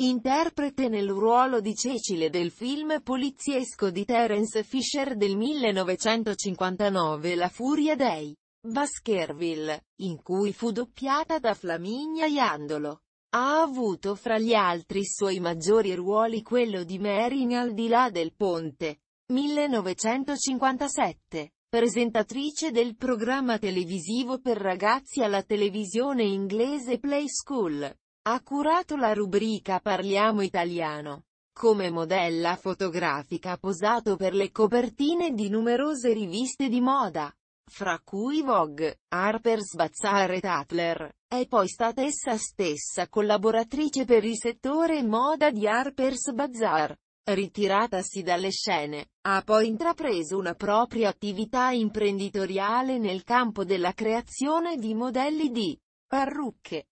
Interprete nel ruolo di Cecile del film poliziesco di Terence Fisher del 1959 La furia dei Baskerville, in cui fu doppiata da Flaminia Iandolo. Ha avuto fra gli altri suoi maggiori ruoli quello di Mary in Al di là del ponte, 1957, presentatrice del programma televisivo per ragazzi alla televisione inglese Play School. Ha curato la rubrica Parliamo italiano. Come modella fotografica ha posato per le copertine di numerose riviste di moda, fra cui Vogue, Harper's Bazaar e Tatler. È poi stata essa stessa collaboratrice per il settore moda di Harper's Bazaar. Ritiratasi dalle scene, ha poi intrapreso una propria attività imprenditoriale nel campo della creazione di modelli di parrucche,